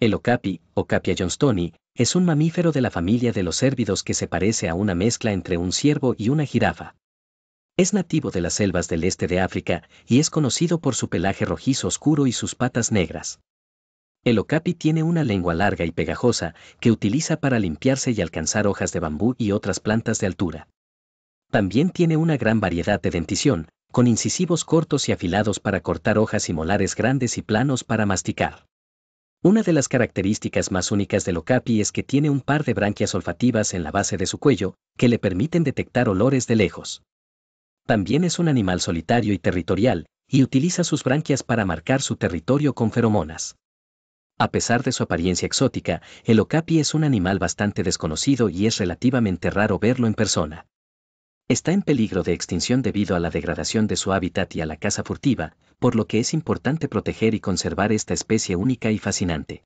El okapi, capia johnstoni, es un mamífero de la familia de los cérvidos que se parece a una mezcla entre un ciervo y una jirafa. Es nativo de las selvas del este de África y es conocido por su pelaje rojizo oscuro y sus patas negras. El okapi tiene una lengua larga y pegajosa que utiliza para limpiarse y alcanzar hojas de bambú y otras plantas de altura. También tiene una gran variedad de dentición, con incisivos cortos y afilados para cortar hojas y molares grandes y planos para masticar. Una de las características más únicas del okapi es que tiene un par de branquias olfativas en la base de su cuello, que le permiten detectar olores de lejos. También es un animal solitario y territorial, y utiliza sus branquias para marcar su territorio con feromonas. A pesar de su apariencia exótica, el okapi es un animal bastante desconocido y es relativamente raro verlo en persona. Está en peligro de extinción debido a la degradación de su hábitat y a la caza furtiva, por lo que es importante proteger y conservar esta especie única y fascinante.